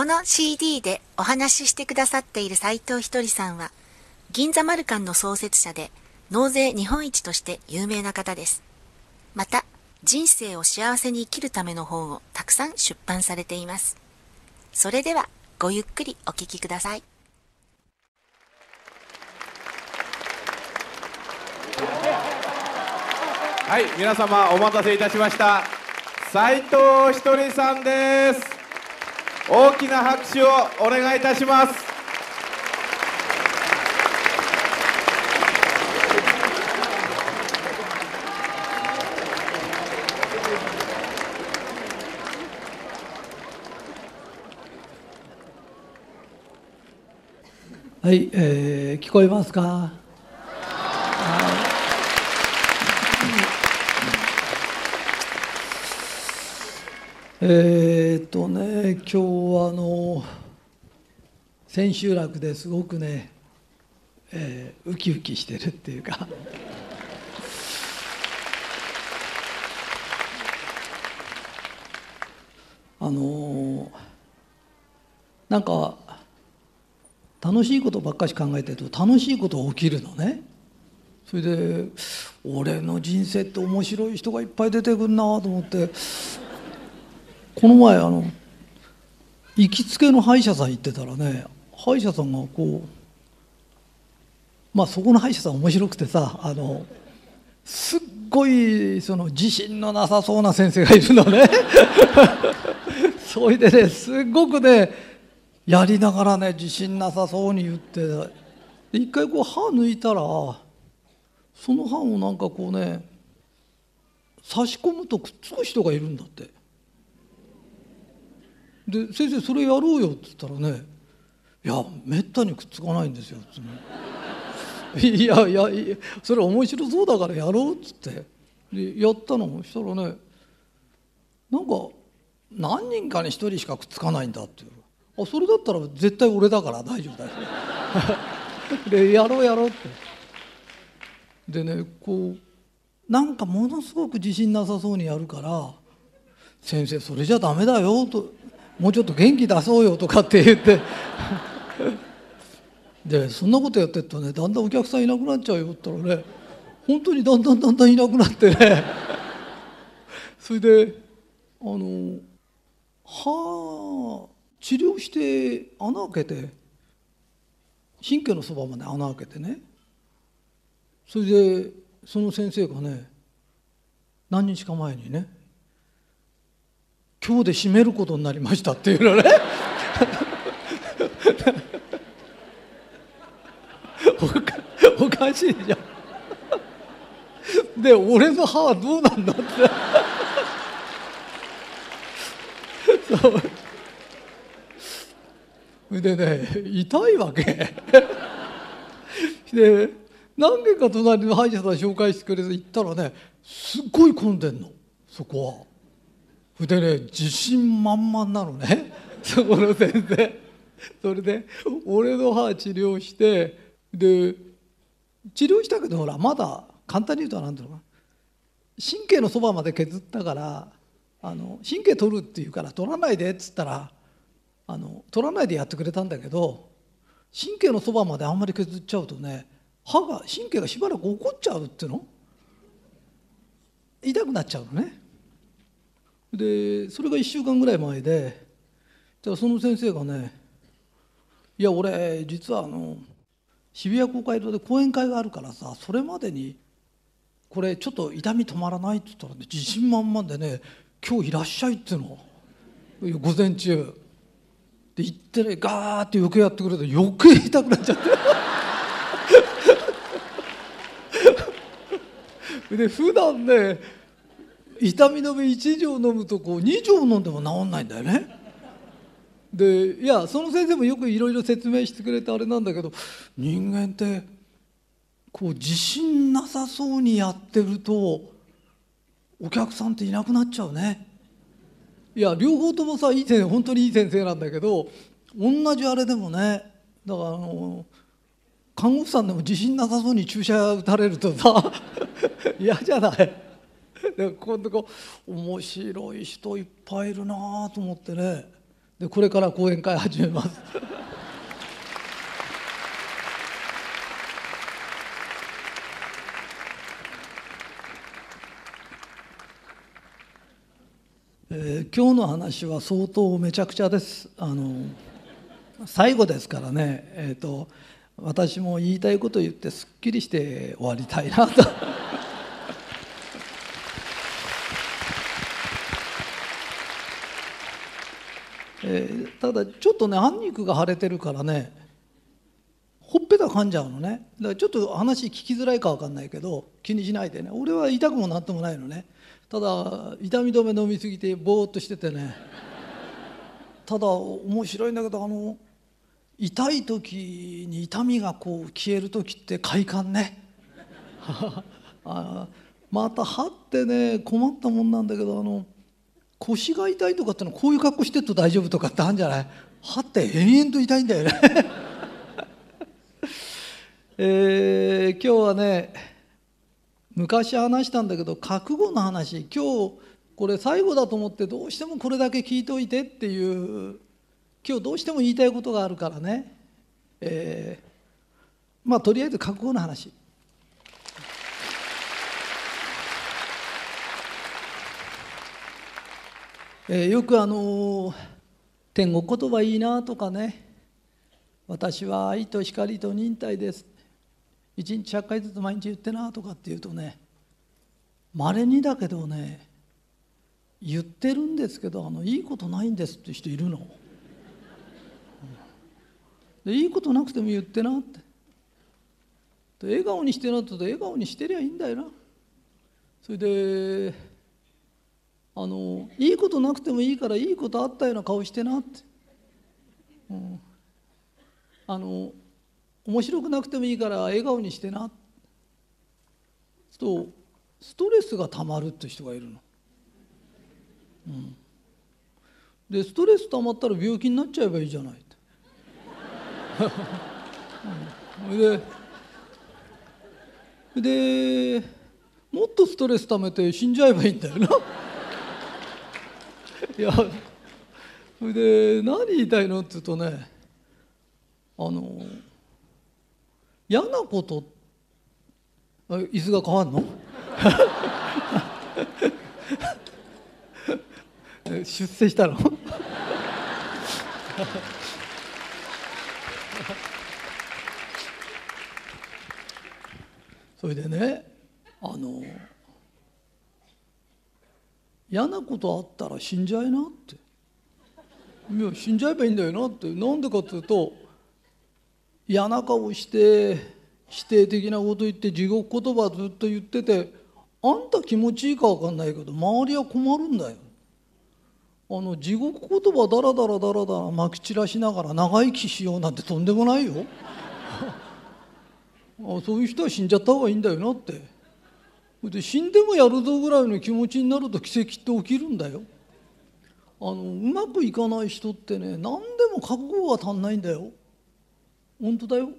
この CD でお話ししてくださっている斎藤ひとりさんは、銀座マルカンの創設者で、納税日本一として有名な方です。また、人生を幸せに生きるための本をたくさん出版されています。それでは、ごゆっくりお聴きください。はい、皆様お待たせいたしました。斎藤ひとりさんです。大きな拍手をお願いいたします。はい、えー、聞こえますか。えー、っとね今日はあの千秋楽ですごくね、えー、ウキウキしてるっていうかあのなんか楽しいことばっかし考えてると楽しいことが起きるのねそれで俺の人生って面白い人がいっぱい出てくるなと思ってこの前あの行きつけの歯医者さん行ってたらね歯医者さんがこうまあそこの歯医者さん面白くてさあのすっごいその自信のなさそうな先生がいるのね それでねすっごくねやりながらね自信なさそうに言って一回こう歯抜いたらその歯をなんかこうね差し込むとくっつく人がいるんだって。で先生それやろうよっつったらねいやめったにくっつかないんですよつって、いやいやそれ面白そうだからやろうっつってでやったのしたらねなんか何人かに1人しかくっつかないんだっていうあそれだったら絶対俺だから大丈夫だよ でやろうやろうってでねこうなんかものすごく自信なさそうにやるから「先生それじゃダメだよ」ともうちょっと元気出そうよとかって言ってでそんなことやってるとねだんだんお客さんいなくなっちゃうよったらね本当にだんだんだんだんいなくなってねそれであの歯治療して穴開けて神経のそばまで穴開けてねそれでその先生がね何日か前にね今日で閉めることになりましたっていうのね おかしいじゃんで俺の歯はどうなんだってそうでね痛いわけで何軒か隣の歯医者さん紹介してくれて行ったらねすっごい混んでんのそこは。でね自信満々なのね そこの先生それで俺の歯治療してで治療したけどほらまだ簡単に言うと何てろうのか神経のそばまで削ったからあの神経取るって言うから取らないでっつったらあの取らないでやってくれたんだけど神経のそばまであんまり削っちゃうとね歯が神経がしばらく怒っちゃうっていうの痛くなっちゃうのねでそれが1週間ぐらい前でじゃあその先生がね「いや俺実はあの渋谷公会堂で講演会があるからさそれまでにこれちょっと痛み止まらない」って言ったら、ね、自信満々でね「今日いらっしゃい」って言うの午前中で行ってねガーって余計やってくれて余計痛くなっちゃって で普段ね痛み止め1錠飲むとこう2錠飲んでも治んないんだよね。でいやその先生もよくいろいろ説明してくれてあれなんだけど人間ってこう自信なさそうにやってるとお客さんっていなくなっちゃうね。いや両方ともさいい先生本当にいい先生なんだけど同じあれでもねだからあの看護婦さんでも自信なさそうに注射打たれるとさ 嫌じゃない。でこのとこ面白い人いっぱいいるなと思ってねでこれから講演会始めます。えー、今日の話は相当めちゃくちゃですあの最後ですからね、えーと、私も言いたいこと言ってすっきりして終わりたいなと。えー、ただちょっとねあんにくが腫れてるからねほっぺた噛んじゃうのねだからちょっと話聞きづらいか分かんないけど気にしないでね俺は痛くもなんともないのねただ痛み止め飲みすぎてぼーっとしててねただ面白いんだけどあの痛い時に痛みがこう消える時って快感ね あまた歯ってね困ったもんなんだけどあの腰が痛いとかってのはこういう格好してると大丈夫とかってあるんじゃない歯って延々と痛いんだよね えー、今日はね昔話したんだけど覚悟の話今日これ最後だと思ってどうしてもこれだけ聞いといてっていう今日どうしても言いたいことがあるからね、えー、まあとりあえず覚悟の話えー、よくあの天国言葉いいなとかね私は愛と光と忍耐です一日100回ずつ毎日言ってなとかっていうとねまれにだけどね言ってるんですけどあのいいことないんですって人いるの。でいいことなくても言ってなってで笑顔にしてなって言うと笑顔にしてりゃいいんだよなそれであのいいことなくてもいいからいいことあったような顔してなって、うん、あの面白くなくてもいいから笑顔にしてなとストレスがたまるって人がいるの。うん、でストレスたまったら病気になっちゃえばいいじゃないって。うん、ででもっとストレスためて死んじゃえばいいんだよな。いやそれで何言いたいのって言うとねあの嫌なこと椅子が変わんの 出世したの それでねあの嫌なことあったら死んじゃいなっていや死んじゃえばいいんだよなってなんでかっていうと嫌な顔して否定的なこと言って地獄言葉ずっと言っててあんた気持ちいいか分かんないけど周りは困るんだよ。あの地獄言葉だらだらだらだらまき散らしながら長生きしようなんてとんでもないよ。あそういう人は死んじゃった方がいいんだよなって。で死んでもやるぞぐらいの気持ちになると奇跡って起きるんだよあのうまくいかない人ってね何でも覚悟が足んないんだよ本当だよだか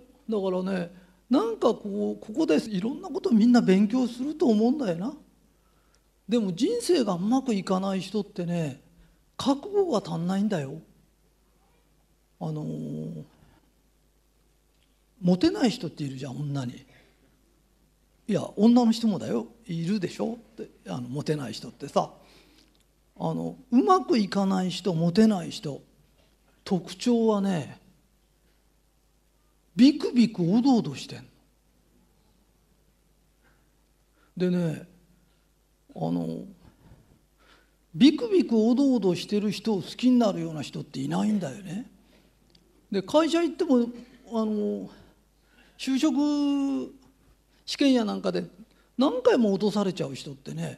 らねなんかこうここでいろんなことみんな勉強すると思うんだよなでも人生がうまくいかない人ってね覚悟が足んないんだよあのモテない人っているじゃん女にいや女の人もだよいるでしょってあのモテない人ってさあのうまくいかない人モテない人特徴はねビクビクおどおどしてんの。でねあのビクビクおどおどしてる人を好きになるような人っていないんだよね。で会社行ってもあの就職試験やなんかで何回も落とされちゃう人ってね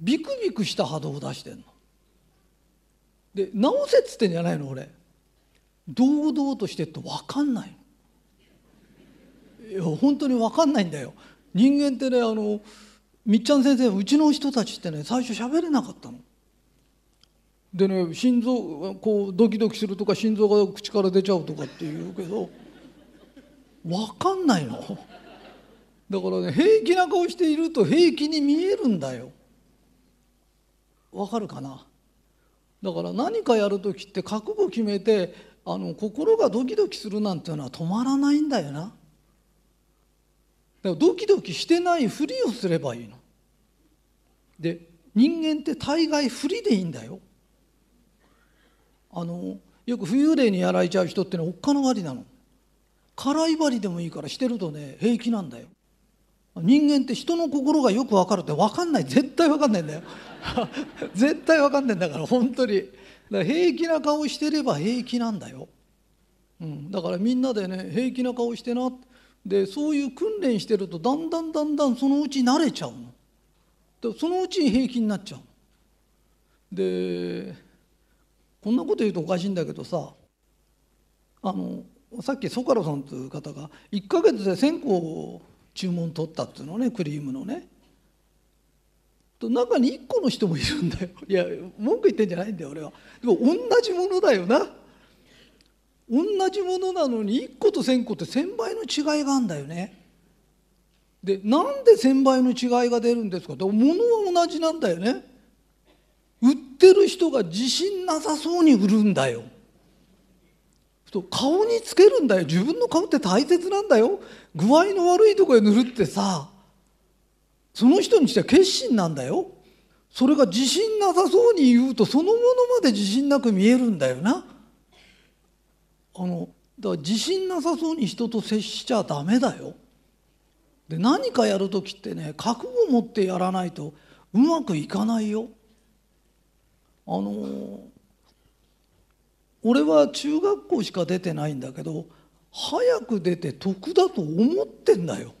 ビクビクした波動を出してんの。で直せっつってんじゃないの俺堂々としてって分かんないの。いや本当に分かんないんだよ。人間ってねあのみっちゃん先生うちの人たちってね最初喋れなかったの。でね心臓こうドキドキするとか心臓が口から出ちゃうとかって言うけど分かんないの。だからね平気な顔していると平気に見えるんだよわかるかなだから何かやる時って覚悟決めてあの心がドキドキするなんていうのは止まらないんだよなだからドキドキしてないふりをすればいいので人間って大概ふりでいいんだよあのよく遊霊にやられちゃう人ってのはおっかのがりなの辛い針でもいいからしてるとね平気なんだよ人間って人の心がよく分かるって分かんない絶対分かんないんだよ 絶対分かんないんだから本当にだ平気な顔してれば平気なんだよ、うん、だからみんなでね平気な顔してなでそういう訓練してるとだんだんだんだんそのうち慣れちゃうのそのうちに平気になっちゃうでこんなこと言うとおかしいんだけどさあのさっきソカロさんという方が1ヶ月で1,000個注文取ったっていうのねクリームのねと中に1個の人もいるんだよ いや文句言ってんじゃないんだよ俺はでも同じものだよな同じものなのに1個と1,000個って1,000倍の違いがあるんだよねでなんで1,000倍の違いが出るんですかって物は同じなんだよね売ってる人が自信なさそうに売るんだよ顔につけるんだよ自分の顔って大切なんだよ具合の悪いとこへ塗るってさその人にしては決心なんだよそれが自信なさそうに言うとそのものまで自信なく見えるんだよなあのだから自信なさそうに人と接しちゃダメだよで何かやる時ってね覚悟を持ってやらないとうまくいかないよあの俺は中学校しか出てないんだけど早く出て得だと思ってんだよ。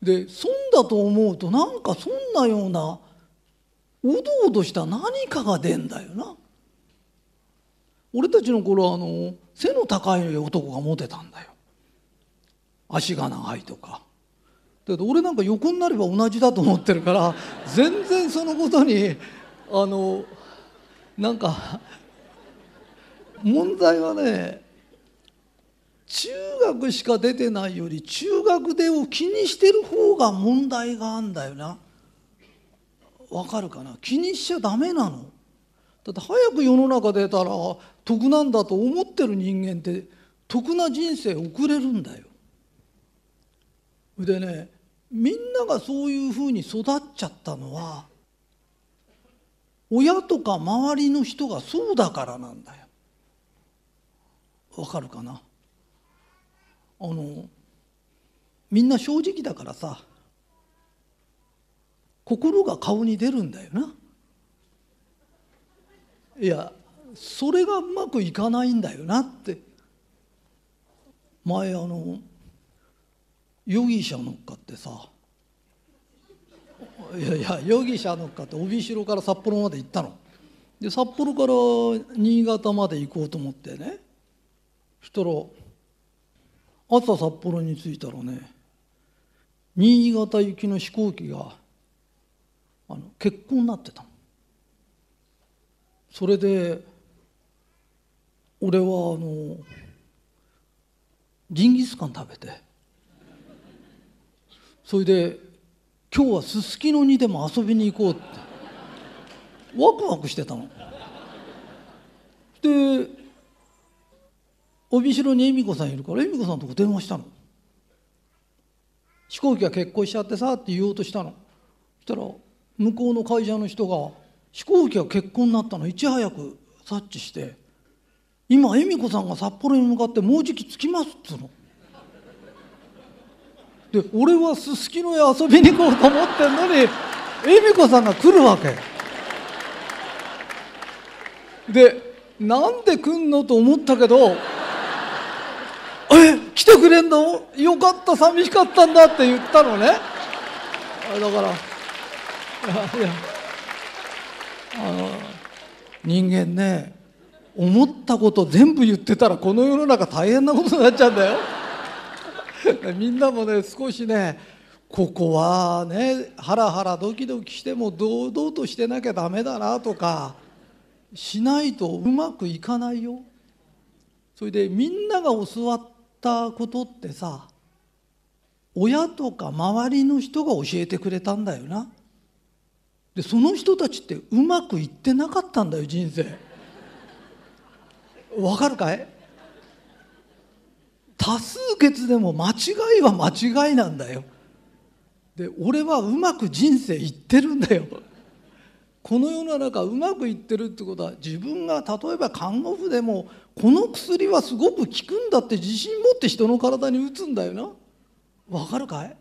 で損だと思うとなんかそんなようなおどおどした何かが出んだよな。俺たちの頃はあの背の高い男がモテたんだよ。足が長いとか。だけど俺なんか横になれば同じだと思ってるから全然そのことにあのなんか問題はね中学しか出てないより中学でを気にしてる方が問題があんだよなわかるかな気にしちゃダメなのだって早く世の中出たら得なんだと思ってる人間って得な人生送れるんだよでねみんながそういうふうに育っちゃったのは親とか周りの人がそうだからなんだよわかるかなあのみんな正直だからさ心が顔に出るんだよないやそれがうまくいかないんだよなって前あの容疑者のっかってさいやいや容疑者のっかって帯広から札幌まで行ったので札幌から新潟まで行こうと思ってねしたら朝札幌に着いたらね新潟行きの飛行機があの結婚になってたそれで俺はあのジンギスカン食べてそれで今日はすすきのにでも遊びに行こうってワクワクしてたの。で帯広に恵美子さんいるから恵美子さんとこ電話したの飛行機は結婚しちゃってさって言おうとしたのそしたら向こうの会社の人が飛行機は結婚になったのいち早く察知して今恵美子さんが札幌に向かってもうじき着きますっつうの。で俺はすすきのへ遊びに行こうと思ってんのに恵美子さんが来るわけ。でなんで来んのと思ったけど。来てくれんのよかった寂しかったんだって言ったのねだからいやあの人間ね思ったこと全部言ってたらこの世の中大変なことになっちゃうんだよみんなもね少しねここはねハラハラドキドキしても堂々としてなきゃダメだなとかしないとうまくいかないよそれでみんなが教わっったことってさ親とか周りの人が教えてくれたんだよなでその人たちってうまくいってなかったんだよ人生わかるかい多数決でも間違いは間違いなんだよで俺はうまく人生いってるんだよこの世の中うまくいってるってことは自分が例えば看護婦でもこの薬はすごく効くんだって自信持って人の体に打つんだよなわかるかい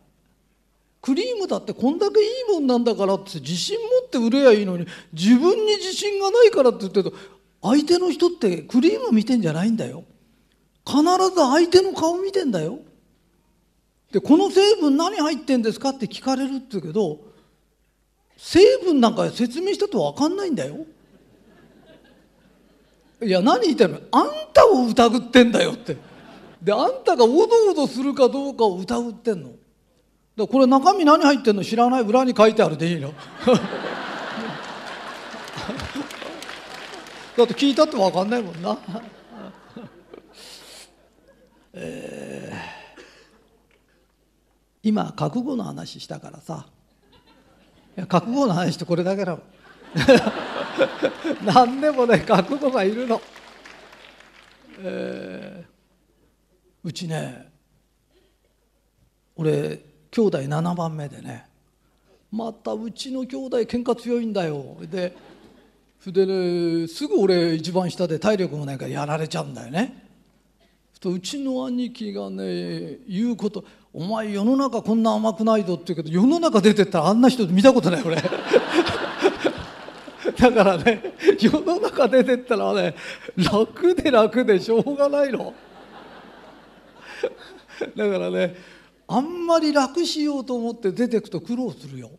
クリームだってこんだけいいもんなんだからって自信持って売れやいいのに自分に自信がないからって言ってると相手の人ってクリーム見てんじゃないんだよ必ず相手の顔見てんだよでこの成分何入ってんですかって聞かれるって言うけど成分なんか説明したと分かんないんだよいや何言ってるのあんたを疑ってんだよってであんたがおどおどするかどうかを疑ってんのだこれ中身何入ってんの知らない裏に書いてあるでいいの だって聞いたって分かんないもんなえー、今覚悟の話したからさいや覚悟の話ってこれだけだろ 何でもね覚悟がいるの、えー、うちね俺兄弟7番目でねまたうちの兄弟喧嘩強いんだよでそれでねすぐ俺一番下で体力もないからやられちゃうんだよねとうちの兄貴がね言うことお前世の中こんな甘くないぞって言うけど世の中出てったらあんな人見たことない俺 だからね世の中出てったらね楽で楽でしょうがないのだからねあんまり楽しようと思って出てくと苦労するよ、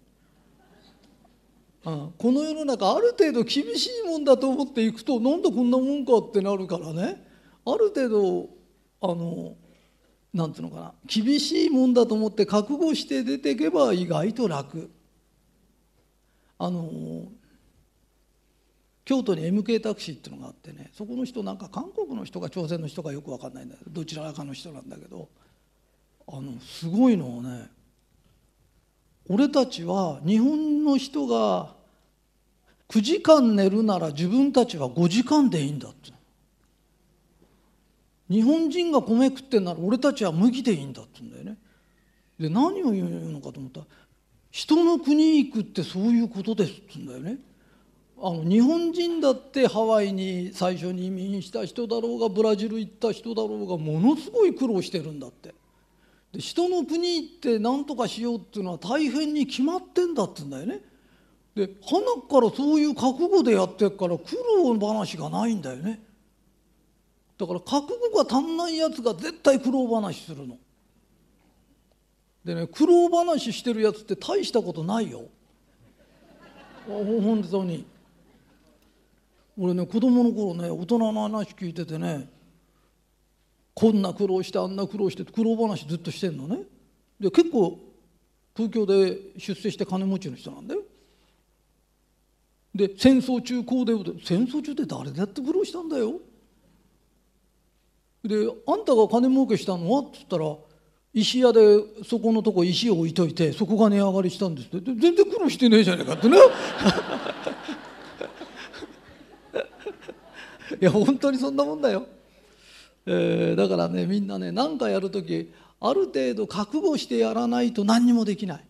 うん、この世の中ある程度厳しいもんだと思っていくとなんでこんなもんかってなるからねある程度あのんていうのかな厳しいもんだと思って覚悟して出ていけば意外と楽あの京都に MK タクシーっていうのがあってねそこの人なんか韓国の人か朝鮮の人かよく分かんないんだけどどちらかの人なんだけどあのすごいのはね俺たちは日本の人が9時間寝るなら自分たちは5時間でいいんだって日本人が米食ってんなら俺たちは麦でいいんだって言うんだよね。で何を言うのかと思ったら「人の国行くってそういうことです」って言うんだよね。あの日本人だってハワイに最初に移民した人だろうがブラジル行った人だろうがものすごい苦労してるんだってで人の国行って何とかしようっていうのは大変に決まってんだって言うんだよねで花からそういう覚悟でやってっから苦労の話がないんだよねだから覚悟が足んないやつが絶対苦労話するの。でね苦労話してるやつって大したことないよ。本当に。俺ね子供の頃ね大人の話聞いててねこんな苦労してあんな苦労して苦労話ずっとしてんのね。で結構東京で出世して金持ちの人なんだよ。で戦争中こうで戦争中って誰だって苦労したんだよ。で「あんたが金儲けしたの?」っつったら「石屋でそこのとこ石を置いといてそこが値上がりしたんです」って全然苦労してねえじゃねえかってね。いや本当にそんなもんだよ。えー、だからねみんなね何かやる時ある程度覚悟してやらないと何にもできない。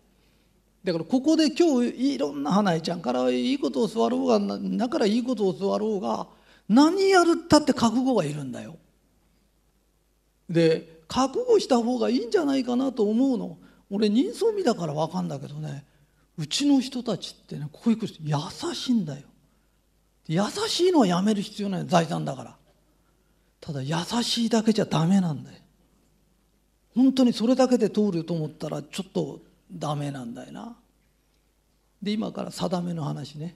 だからここで今日いろんな花江ちゃんからいいことを教わろうがだからいいことを教わろうが何やるったって覚悟がいるんだよ。で覚悟した方がいいんじゃないかなと思うの俺人相見だから分かんだけどねうちの人たちってねこういう人優しいんだよ優しいのはやめる必要ない財産だからただ優しいだけじゃダメなんだよ本当にそれだけで通ると思ったらちょっとダメなんだよなで今から定めの話ね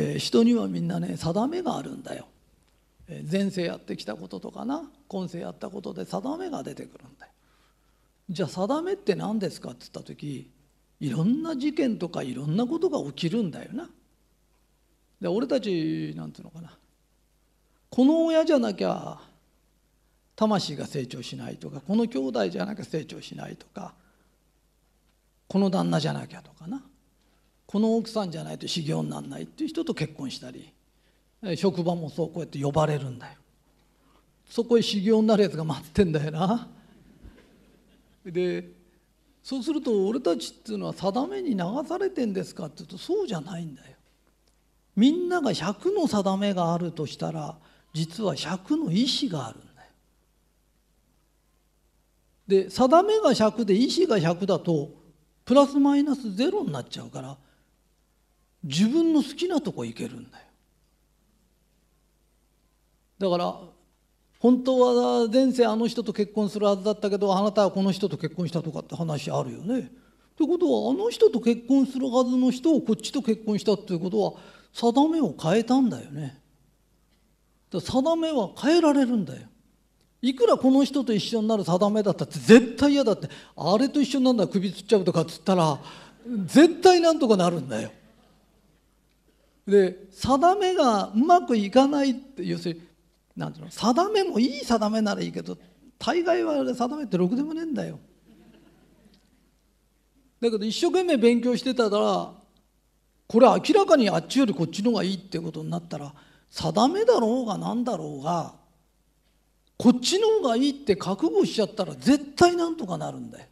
え人にはみんなね定めがあるんだよ、え前世やってきたこととかな今世やったことで定めが出てくるんだよじゃあ定めって何ですかって言った時いろんな事件とかいろんなことが起きるんだよなで俺たちなんていうのかなこの親じゃなきゃ魂が成長しないとかこの兄弟じゃなきゃ成長しないとかこの旦那じゃなきゃとかなこの奥さんじゃないと修行にならないっていう人と結婚したり職場もそうこうやって呼ばれるんだよそこへ修行になるやつが待ってんだよなでそうすると俺たちっていうのは定めに流されてんですかって言うとそうじゃないんだよみんなが100の定めがあるとしたら実は100の意思があるんだよで定めが100で意思が100だとプラスマイナスゼロになっちゃうから自分の好きなとこ行けるんだよだから本当は前世あの人と結婚するはずだったけどあなたはこの人と結婚したとかって話あるよね。ってことはあの人と結婚するはずの人をこっちと結婚したっていうことは定めを変えたんだよね。だ定めは変えられるんだよ。いくらこの人と一緒になる定めだったって絶対嫌だってあれと一緒になるのは首つっちゃうとかっつったら絶対なんとかなるんだよ。で定めがうまくいかないって要するに何ていうの定めもいい定めならいいけど大概は定めってろくでもねえんだよ。だけど一生懸命勉強してたらこれ明らかにあっちよりこっちの方がいいってことになったら定めだろうが何だろうがこっちの方がいいって覚悟しちゃったら絶対なんとかなるんだよ。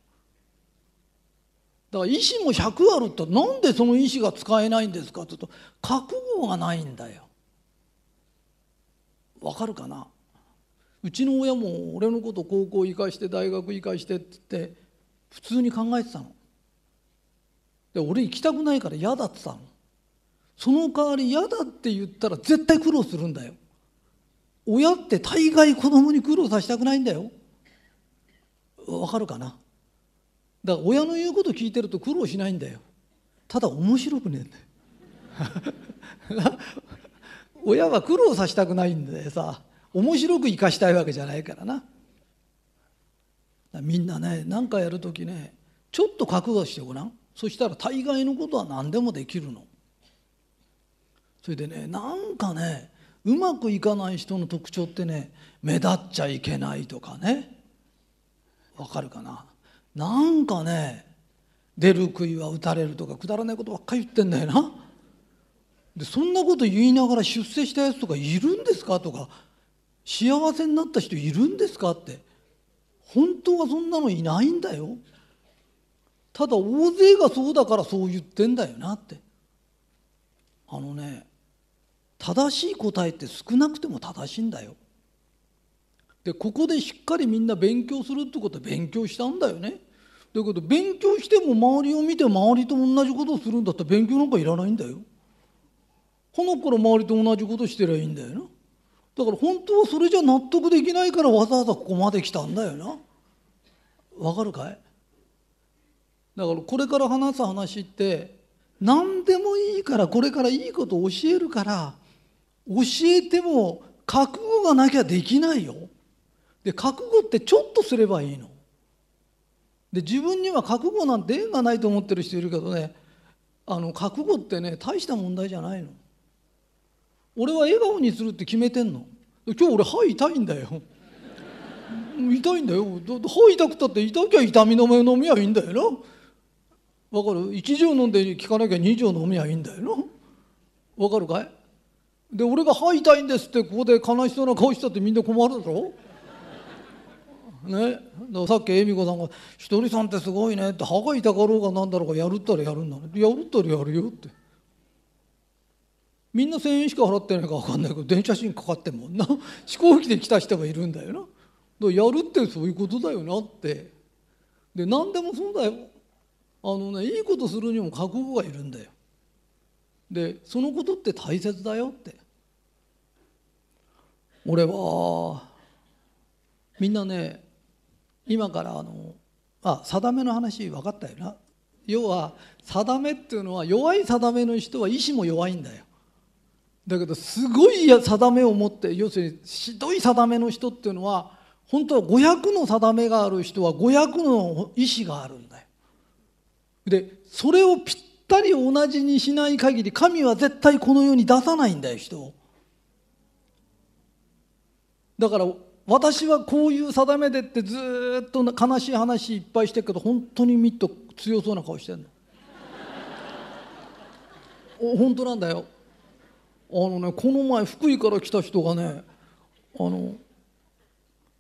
だから意思も100あるとなんでその意思が使えないんですかって言うと覚悟がないんだよ。わかるかなうちの親も俺のこと高校行かして大学行かしてって言って普通に考えてたの。で俺行きたくないから嫌だって言ったの。その代わり嫌だって言ったら絶対苦労するんだよ。親って大概子供に苦労させたくないんだよ。わかるかなだから親の言うこと聞いてると苦労しないんだよただ面白くねえんだよ 親は苦労させたくないんでさ面白く生かしたいわけじゃないからなみんなね何かやる時ねちょっと覚悟してごらんそしたら大概のことは何でもできるのそれでねなんかねうまくいかない人の特徴ってね目立っちゃいけないとかねわかるかななんかね出る杭は打たれるとかくだらないことばっかり言ってんだよなでそんなこと言いながら出世したやつとかいるんですかとか幸せになった人いるんですかって本当はそんなのいないんだよただ大勢がそうだからそう言ってんだよなってあのね正しい答えって少なくても正しいんだよでここでしっかりみんな勉強するってことは勉強したんだよねだけど勉強しても周りを見て周りと同じことをするんだったら勉強なんかいらないんだよ。ほのから周りと同じことしてりゃいいんだよな。だから本当はそれじゃ納得できないからわざわざここまで来たんだよな。わかるかいだからこれから話す話って何でもいいからこれからいいことを教えるから教えても覚悟がなきゃできないよ。で覚悟ってちょっとすればいいの。で自分には覚悟なんて縁がないと思ってる人いるけどねあの覚悟ってね大した問題じゃないの俺は笑顔にするって決めてんの今日俺歯痛いんだよ痛いんだよ歯痛くたって痛きゃ痛みの目飲みゃいいんだよなわかる1錠飲んで効かなきゃ2錠飲みゃいいんだよなわかるかいで俺が「歯痛いんです」ってここで悲しそうな顔したってみんな困るだろね、さっき恵美子さんが「ひとりさんってすごいね」って歯が痛かろうが何だろうがやるったらやるんだねやるったらやるよってみんな1,000円しか払ってないか分かんないけど電車賃かかってもんな 飛行機で来た人がいるんだよなだやるってそういうことだよなってで何でもそうだよあのねいいことするにも覚悟がいるんだよでそのことって大切だよって俺はみんなね今からあのあ定めの話分かったよな要は定めっていうのは弱い定めの人は意志も弱いんだよだけどすごい定めを持って要するにひどい定めの人っていうのは本当は500の定めがある人は500の意志があるんだよでそれをぴったり同じにしない限り神は絶対この世に出さないんだよ人をだから私はこういう定めでってずっと悲しい話いっぱいしてるけど本当にミット強そうな顔してんのお本当なんだよあのねこの前福井から来た人がねあの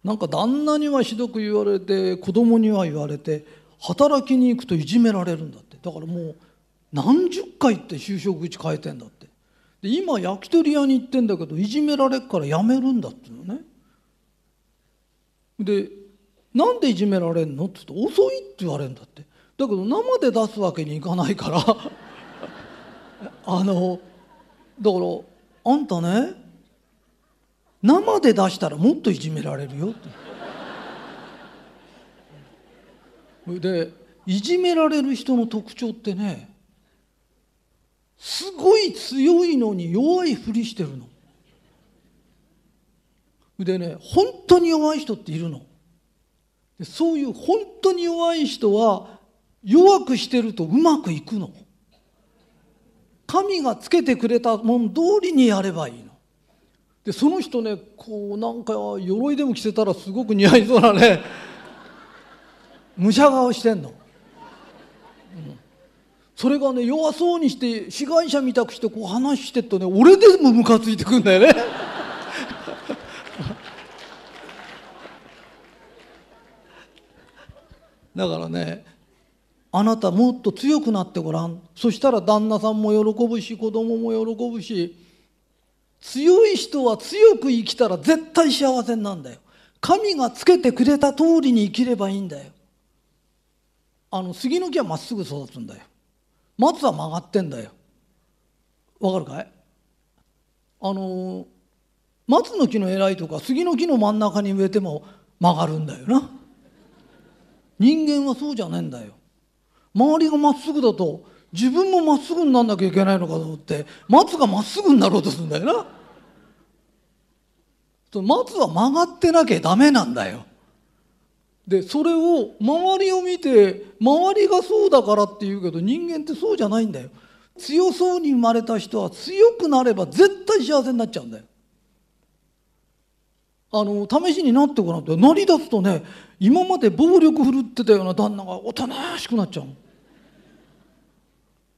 なんか旦那にはひどく言われて子供には言われて働きに行くといじめられるんだってだからもう何十回って就職口変えてんだってで今焼き鳥屋に行ってんだけどいじめられっから辞めるんだっていうのねでなんでいじめられんの?」っ言って「遅い」って言われるんだってだけど生で出すわけにいかないから あのだから「あんたね生で出したらもっといじめられるよ」って。でいじめられる人の特徴ってねすごい強いのに弱いふりしてるの。でね本当に弱い人っているのでそういう本当に弱い人は弱くしてるとうまくいくの神がつけてくれたもん通りにやればいいのでその人ねこうなんか鎧でも着せたらすごく似合いそうなね武者 顔してんの、うん、それがね弱そうにして被害者みたくしてこう話してっとね俺でもムカついてくんだよねだからねあなたもっと強くなってごらんそしたら旦那さんも喜ぶし子供も喜ぶし強い人は強く生きたら絶対幸せなんだよ神がつけてくれた通りに生きればいいんだよあの杉の木はまっすぐ育つんだよ松は曲がってんだよわかるかいあの松の木の偉いとか杉の木の真ん中に植えても曲がるんだよな人間はそうじゃねえんだよ周りがまっすぐだと自分もまっすぐになんなきゃいけないのかと思って松がまっすぐになろうとするんだよな松は曲がってなきゃダメなんだよでそれを周りを見て周りがそうだからって言うけど人間ってそうじゃないんだよ強そうに生まれた人は強くなれば絶対幸せになっちゃうんだよあの試しになってごらんってなりだすとね今まで暴力振るってたような旦那がおとなしくなっちゃう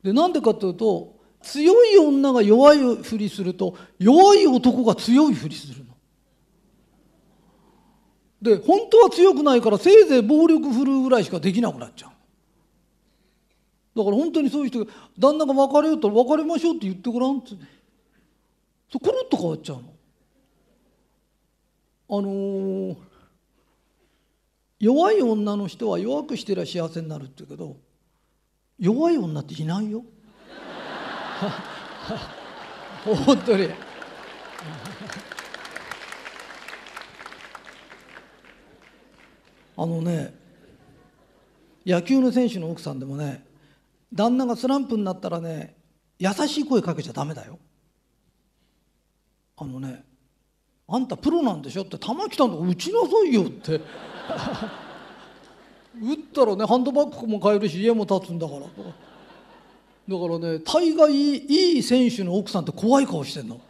でなんでかというと強い女が弱いふりすると弱い男が強いふりするの。で本当は強くないからせいぜい暴力振るうぐらいしかできなくなっちゃう。だから本当にそういう人旦那が別れようったら別れましょうって言ってごらんって、そコロッと変わっちゃうの。あのー、弱い女の人は弱くしてりゃ幸せになるって言うけど弱い女っていないよ本当にあのね野球の選手の奥さんでもね旦那がスランプになったらね優しい声かけちゃダメだよあのねあんたプロなんでしょ?」って「球来たんだ打ちなさいよ」って 打ったらねハンドバッグも買えるし家も建つんだからとだからね大概いい選手の奥さんって怖い顔してんの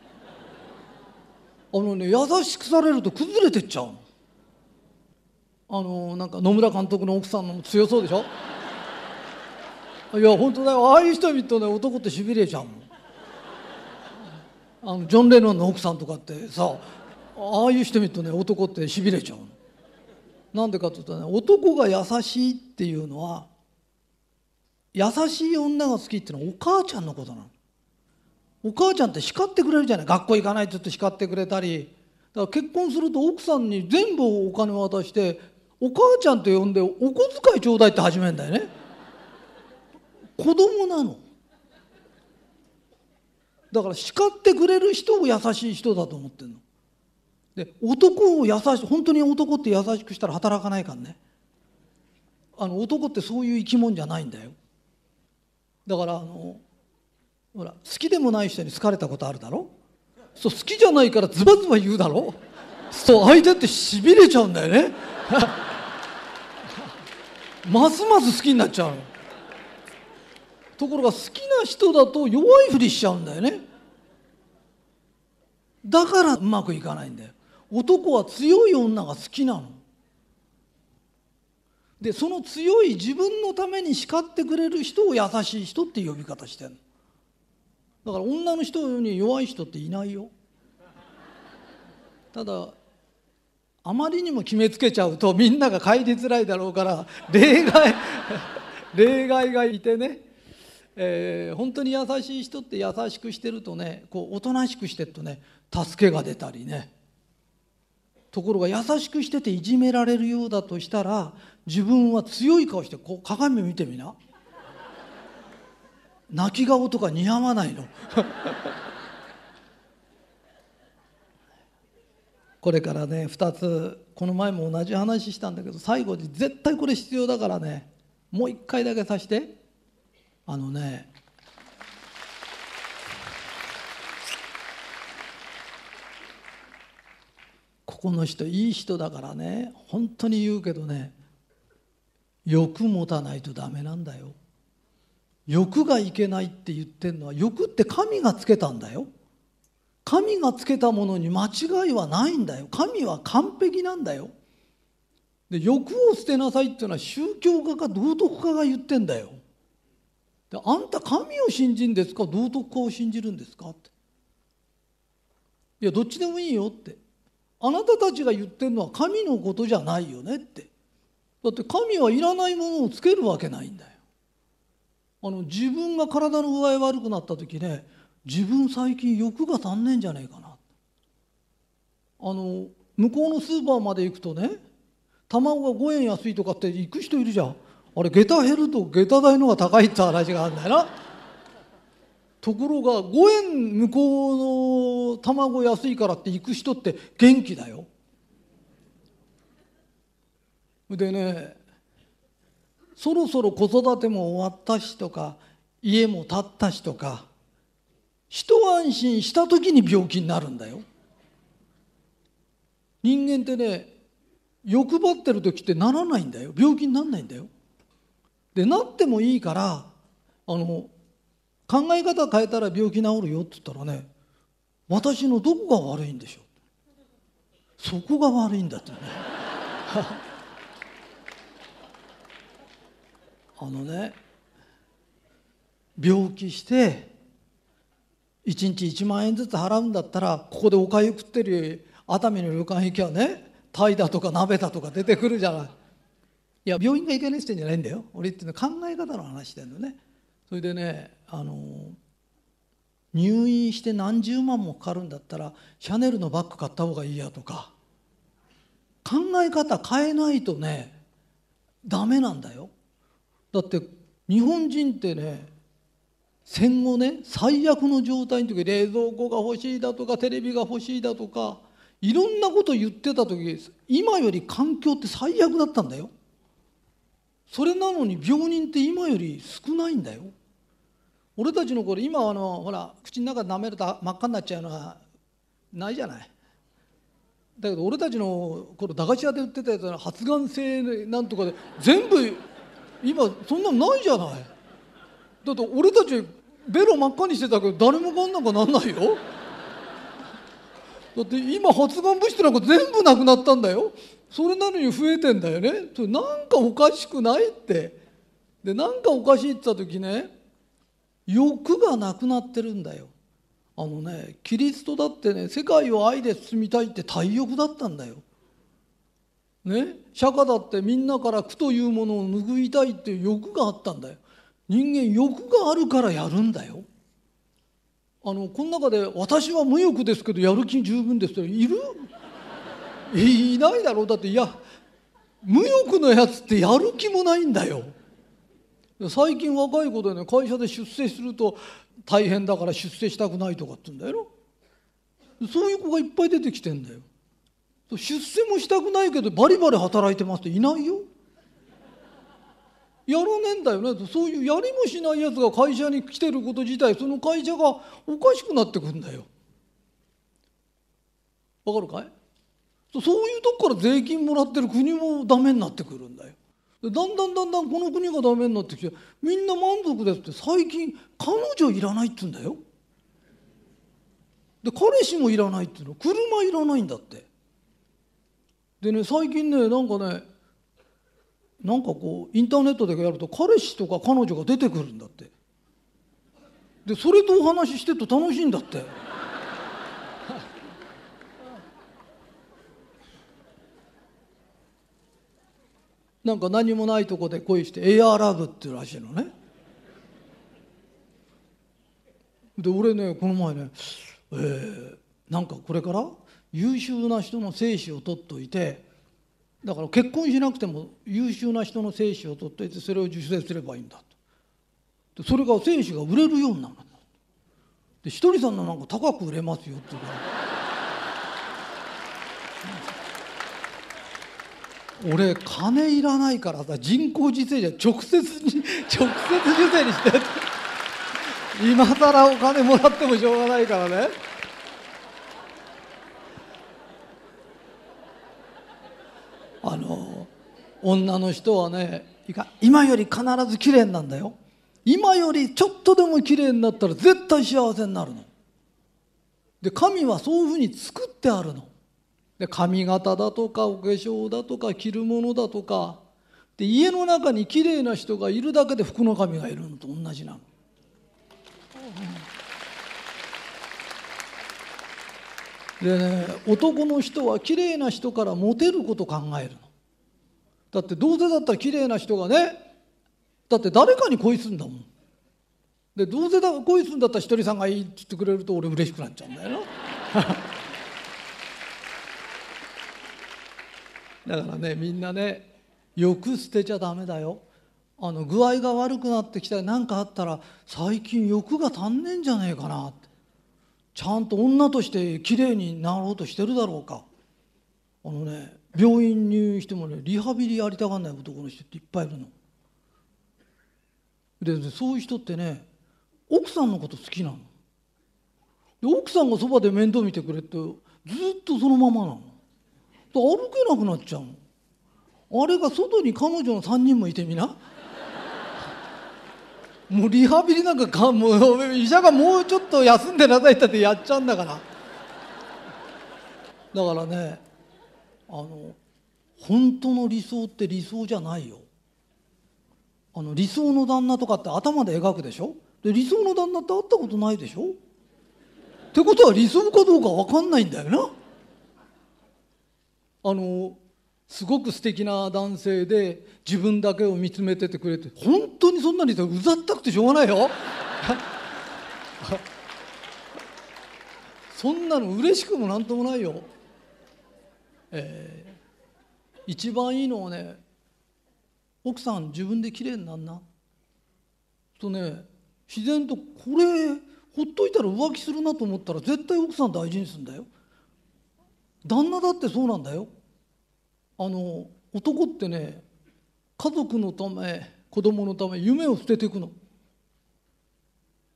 あのね優しくされると崩れてっちゃうあのなんか野村監督の奥さんの強そうでしょいや本当だよああいう人見るとね男ってしびれちゃうもんあのジョン・レノンの奥さんとかってさああいう人見るとね男ってしびれちゃうなんでかというとね男が優しいっていうのは優しい女が好きっていうのはお母ちゃんのことなのお母ちゃんって叱ってくれるじゃない学校行かないって言って叱ってくれたりだから結婚すると奥さんに全部お金を渡してお母ちゃんと呼んでお小遣いちょうだいって始めるんだよね子供なのだから叱ってくれる人を優しい人だと思ってるので男を優しく本当に男って優しくしたら働かないからねあの男ってそういう生き物じゃないんだよだからあのほら好きでもない人に好かれたことあるだろそう好きじゃないからズバズバ言うだろそう相手ってしびれちゃうんだよね ますます好きになっちゃうところが好きな人だと弱いふりしちゃうんだよねだからうまくいかないんだよ男は強い女が好きなの。でその強い自分のために叱ってくれる人を優しい人って呼び方してるのだから女の人に弱い人っていないよただあまりにも決めつけちゃうとみんなが帰りづらいだろうから例外例外がいてね、えー、本当に優しい人って優しくしてるとねこうおとなしくしてるとね助けが出たりねところが優しくしてていじめられるようだとしたら自分は強い顔してこう鏡を見てみな泣き顔とか似合わないの これからね2つこの前も同じ話したんだけど最後に絶対これ必要だからねもう一回だけさしてあのねこの人いい人だからね本当に言うけどね欲持たないとダメなんだよ欲がいけないって言ってんのは欲って神がつけたんだよ神がつけたものに間違いはないんだよ神は完璧なんだよで欲を捨てなさいっていうのは宗教家か道徳家が言ってんだよであんた神を信じんですか道徳家を信じるんですかっていやどっちでもいいよってあなたたちが言ってるのは神のことじゃないよねってだって神はいらないものをつけるわけないんだよあの自分が体の具合悪くなった時ね自分最近欲が足んねえんじゃねえかなあの向こうのスーパーまで行くとね卵が5円安いとかって行く人いるじゃんあれ下駄減ると下駄代の方が高いって話があるんだよなところが5円向こうの卵安いからって行く人って元気だよでねそろそろ子育ても終わったしとか家も建ったしとか一安心した時に病気になるんだよ人間ってね欲張ってる時ってならないんだよ病気にならないんだよでなってもいいからあの考え方変えたら病気治るよって言ったらね私のどこが悪いんでしょうそこが悪いんだってね あのね病気して1日1万円ずつ払うんだったらここでおかゆ食ってるより熱海の旅館行きゃねタイだとか鍋だとか出てくるじゃないいや病院が行けないってんじゃないんだよ俺っていうのは考え方の話してんのねそれでねあの入院して何十万もかかるんだったらシャネルのバッグ買った方がいいやとか考え方変えないとねダメなんだよだって日本人ってね戦後ね最悪の状態の時冷蔵庫が欲しいだとかテレビが欲しいだとかいろんなこと言ってた時今より環境って最悪だったんだよそれなのに病人って今より少ないんだよ俺たちの頃今あのほら口の中舐めると真っ赤になっちゃうのはないじゃないだけど俺たちの頃駄菓子屋で売ってたやつは発がん性なんとかで全部今そんなのないじゃないだって俺たちベロ真っ赤にしてたけど誰もがんなんかなんないよだって今発がん物質なんか全部なくなったんだよそれなのに増えてんだよねそれなんかおかしくないってでなんかおかしいって言った時ね欲がなくなってるんだよあのねキリストだってね世界を愛で包みたいって大欲だったんだよね釈迦だってみんなから苦というものを拭いたいっていう欲があったんだよ人間欲があるからやるんだよあのこの中で私は無欲ですけどやる気十分ですよいるいないだろうだっていや無欲のやつってやる気もないんだよ最近若い子でね会社で出世すると大変だから出世したくないとかって言うんだよそういう子がいっぱい出てきてんだよ出世もしたくないけどバリバリ働いてますっていないよやらねえんだよねそういうやりもしないやつが会社に来てること自体その会社がおかしくなってくんだよわかるかいそういうとこから税金もらってる国もダメになってくるんだよだんだんだんだんこの国がダメになってきてみんな満足ですって最近彼女いらないって言うんだよで彼氏もいらないっていうの車いらないんだってでね最近ねなんかねなんかこうインターネットでやると彼氏とか彼女が出てくるんだってでそれとお話ししてると楽しいんだって。なんか何もないとこで恋してエアーラブっていうらしいのねで俺ねこの前ねえー、なんかこれから優秀な人の精子を取っといてだから結婚しなくても優秀な人の精子を取っていてそれを受精すればいいんだとそれが精子が売れるようになるんだでひとりさんのなんか高く売れますよって言うから。俺金いらないからさ人工授精じゃ直接に 直接受精にして今更お金もらってもしょうがないからねあの女の人はね今より必ず綺麗なんだよ今よりちょっとでも綺麗になったら絶対幸せになるので神はそういうふうに作ってあるので髪型だとかお化粧だとか着るものだとかで家の中にきれいな人がいるだけで服の髪がいるのと同じなの。でね男の人はきれいな人からモテること考えるの。だってどうせだったらきれいな人がねだって誰かに恋するんだもん。でどうせだ恋するんだったらひとりさんがいいって言ってくれると俺嬉しくなっちゃうんだよな。だからねみんなね欲捨てちゃダメだよあの具合が悪くなってきたり何かあったら最近欲が足んねえんじゃねえかなってちゃんと女として綺麗になろうとしてるだろうかあのね病院入院してもねリハビリやりたがんない男の人っていっぱいいるの。でそういう人ってね奥さんのこと好きなの。で奥さんがそばで面倒見てくれってずっとそのままなの。歩けなくなっちゃうのあれが外に彼女の3人もいてみな もうリハビリなんかかもう医者がもうちょっと休んでなさいったってやっちゃうんだからだからねあの本当の理想って理想じゃないよあの理想の旦那とかって頭で描くでしょで理想の旦那って会ったことないでしょってことは理想かどうか分かんないんだよなあのすごく素敵な男性で自分だけを見つめててくれて本当にそんなにうざったくてしょうがないよ そんなの嬉しくも何ともないよ、えー、一番いいのはね奥さん自分で綺麗になんなとね自然とこれほっといたら浮気するなと思ったら絶対奥さん大事にするんだよ旦那だってそうなんだよあの男ってね家族のため子供のため夢を捨てていくの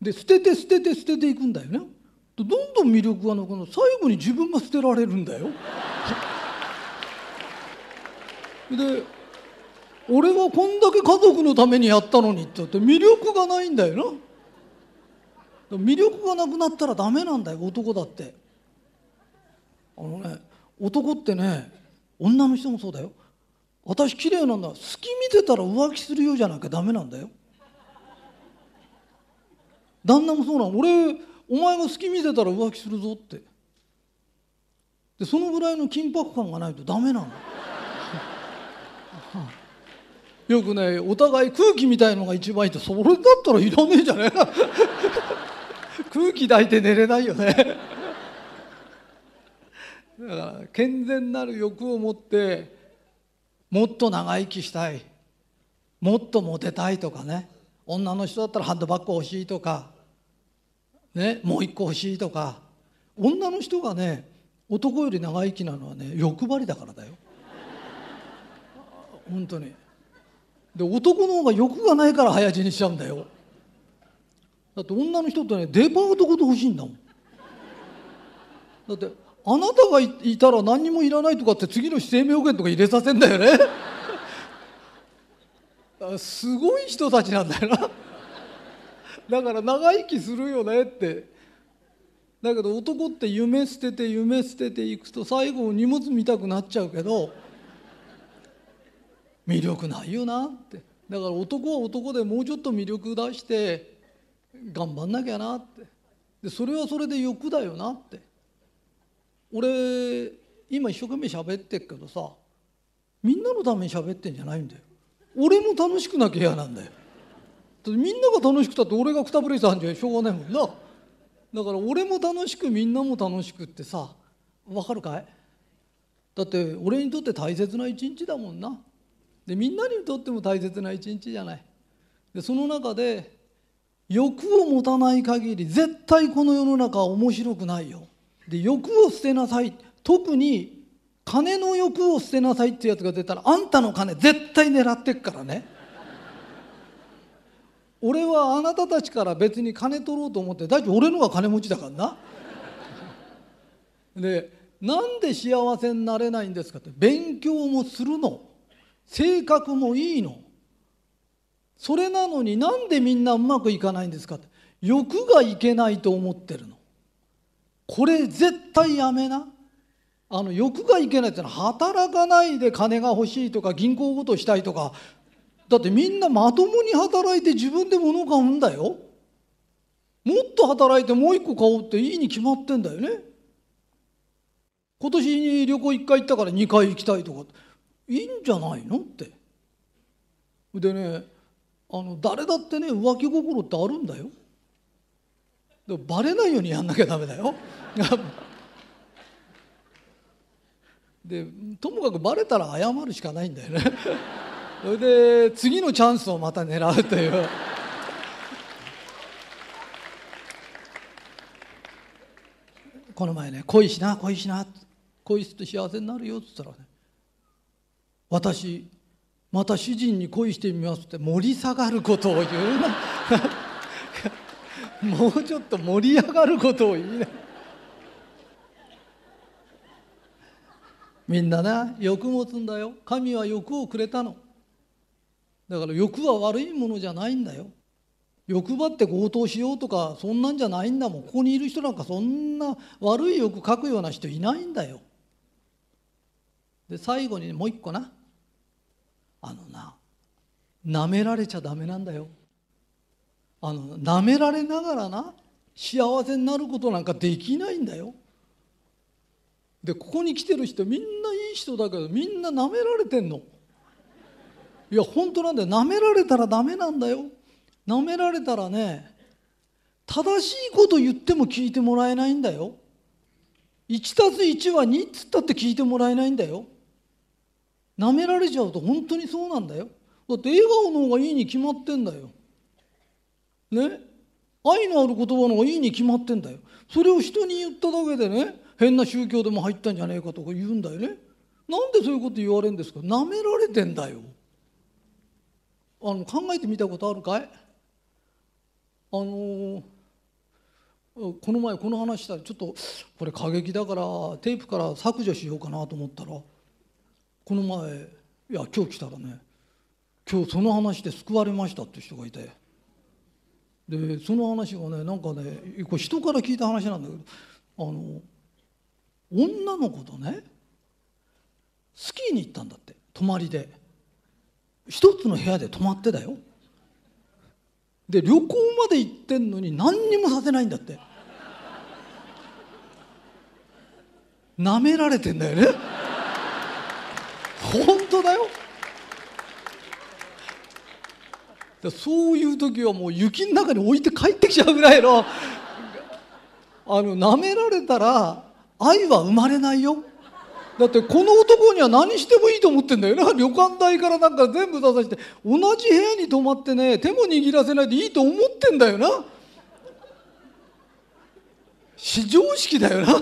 で捨てて捨てて捨てていくんだよねどんどん魅力がなくなる最後に自分が捨てられるんだよ で俺はこんだけ家族のためにやったのにって言って魅力がないんだよな魅力がなくなったらダメなんだよ男だってあのね男ってね女の人もそうだよ私綺麗なんだ好き見てたら浮気するようじゃなきゃダメなんだよ旦那もそうなの俺お前が好き見てたら浮気するぞってでそのぐらいの緊迫感がないとダメなの よくねお互い空気みたいのが一番いいってそれだったらいらねえじゃねえ 空気抱いて寝れないよねだから健全なる欲を持ってもっと長生きしたいもっとモテたいとかね女の人だったらハンドバッグ欲しいとか、ね、もう一個欲しいとか女の人がね男より長生きなのはね欲張りだからだよ 本当にで男の方が欲がないから早死にしちゃうんだよだって女の人ってねデパートごと欲しいんだもんだってあなたがいたら何にもいらないとかって次の生命保険とか入れさせんだよねすごい人たちなんだよなだから長生きするよねってだけど男って夢捨てて夢捨てていくと最後荷物見たくなっちゃうけど魅力ないよなってだから男は男でもうちょっと魅力出して頑張んなきゃなってでそれはそれで欲だよなって俺今一生懸命喋ってっけどさみんなのために喋ってんじゃないんだよ俺も楽しくなきゃ嫌なんだよみんなが楽しくたって俺がくたぶれたんじゃしょうがないもんなだから俺も楽しくみんなも楽しくってさわかるかいだって俺にとって大切な一日だもんなでみんなにとっても大切な一日じゃないでその中で欲を持たない限り絶対この世の中は面白くないよで欲を捨てなさい特に金の欲を捨てなさいってやつが出たらあんたの金絶対狙ってっからね俺はあなたたちから別に金取ろうと思って大丈夫俺のが金持ちだからなでなんで幸せになれないんですかって勉強もするの性格もいいのそれなのになんでみんなうまくいかないんですかって欲がいけないと思ってるのこれ絶対やめなあの欲がいけないってのは働かないで金が欲しいとか銀行ごとしたいとかだってみんなまともに働いて自分で物買うんだよもっと働いてもう一個買おうっていいに決まってんだよね今年に旅行1回行ったから2回行きたいとかいいんじゃないのってでねあの誰だってね浮気心ってあるんだよバレないようにやんなきゃダメだよ でともかくバレたら謝るしかないんだよね それで次のチャンスをまた狙うという この前ね「恋しな恋しな恋すて幸せになるよ」っつったらね「私また主人に恋してみます」って盛り下がることを言うなもうちょっと盛り上がることを言いなみんなな欲持つんだよ神は欲をくれたのだから欲は悪いものじゃないんだよ欲張って強盗しようとかそんなんじゃないんだもんここにいる人なんかそんな悪い欲書くような人いないんだよで最後に、ね、もう一個なあのな舐められちゃダメなんだよあの舐められながらな幸せになることなんかできないんだよでここに来てる人みんないい人だけどみんな舐められてんのいや本当なんだよ舐められたらダメなんだよ舐められたらね正しいこと言っても聞いてもらえないんだよ1たす1は2っつったって聞いてもらえないんだよ舐められちゃうと本当にそうなんだよだって笑顔の方がいいに決まってんだよね愛のある言葉の方がいいに決まってんだよそれを人に言っただけでね変な宗教でも入ったんじゃねえかとか言うんだよねなんでそういうこと言われるんですかなめられてんだよあの考えてみたことあるかいあのこの前この話したらちょっとこれ過激だからテープから削除しようかなと思ったらこの前いや今日来たらね今日その話で救われましたって人がいてでその話がねなんかねこれ人から聞いた話なんだけどあの女の子とねスキーに行ったんだって泊まりで一つの部屋で泊まってだよで旅行まで行ってんのに何にもさせないんだってなめられてんだよね本当だよだそういう時はもう雪の中に置いて帰ってきちゃうぐらいのあのなめられたら愛は生まれないよだってこの男には何してもいいと思ってんだよな旅館代からなんか全部出させて同じ部屋に泊まってね手も握らせないでいいと思ってんだよな非常識だよな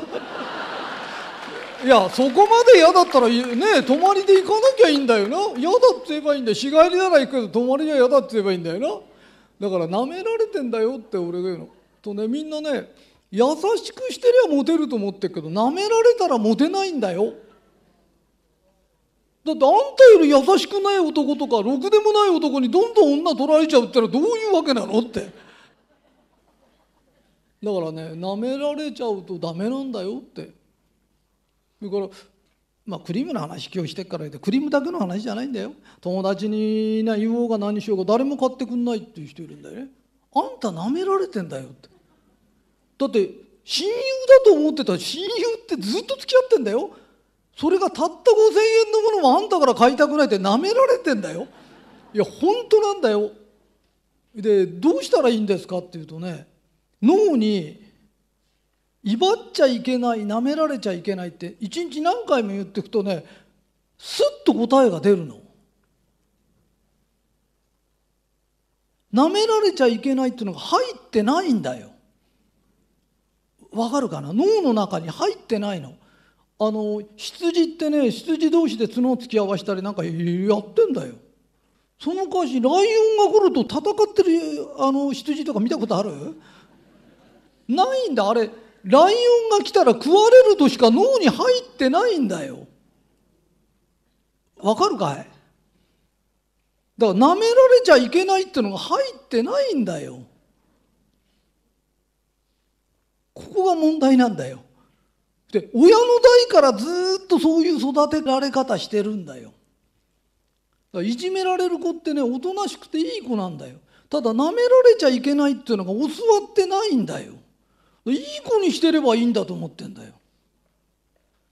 いやそこまで嫌だったらね泊まりで行かなきゃいいんだよな嫌だって言えばいいんだよ日帰りなら行くけど泊まりは嫌だって言えばいいんだよなだからなめられてんだよって俺が言うのとねみんなね優しくしてりゃモテると思ってるけどなめられたらモテないんだよだってあんたより優しくない男とかろくでもない男にどんどん女取られちゃうったらどういうわけなのってだからねなめられちゃうとダメなんだよってだからまあクリームの話今日してっから言ってクリームだけの話じゃないんだよ友達に言おうが何しようが誰も買ってくんないっていう人いるんだよねあんたなめられてんだよってだって親友だと思ってた親友ってずっと付き合ってんだよそれがたった5,000円のものもあんたから買いたくないってなめられてんだよいや本当なんだよでどうしたらいいんですかっていうとね脳に威張っちゃいけないなめられちゃいけないって一日何回も言っていくとねすっと答えが出るの。なめられちゃいけないっていうのが入ってないんだよ。わかるかな脳の中に入ってないの。あの羊ってね羊同士で角を突き合わせたりなんかやってんだよ。そのかしライオンが来ると戦ってるあの羊とか見たことあるないんだあれライオンが来たら食われるとしか脳に入ってないんだよ。わかるかいだから舐められちゃいけないってのが入ってないんだよ。ここが問題なんだよで親の代からずっとそういう育てられ方してるんだよだいじめられる子ってねおとなしくていい子なんだよただなめられちゃいけないっていうのが教わってないんだよいい子にしてればいいんだと思ってんだよ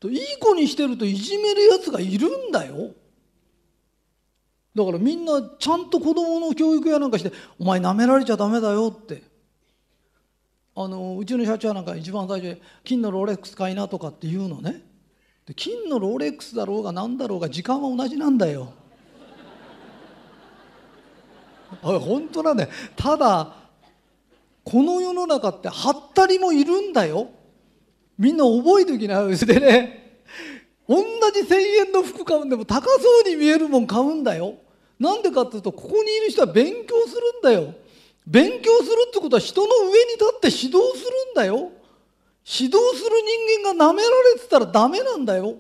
いい子にしてるといじめるやつがいるんだよだからみんなちゃんと子供の教育やなんかして「お前なめられちゃダメだよ」ってあのうちの社長なんか一番最初に「金のローレックス買いな」とかって言うのねで金のローレックスだろうが何だろうが時間は同じなんだよおい本当だねただこの世の中ってはったりもいるんだよみんな覚えておきなよでね同じ1,000円の服買うんでも高そうに見えるもん買うんだよなんでかっていうとここにいる人は勉強するんだよ勉強するってことは人の上に立って指導するんだよ指導する人間がなめられてたらダメなんだよ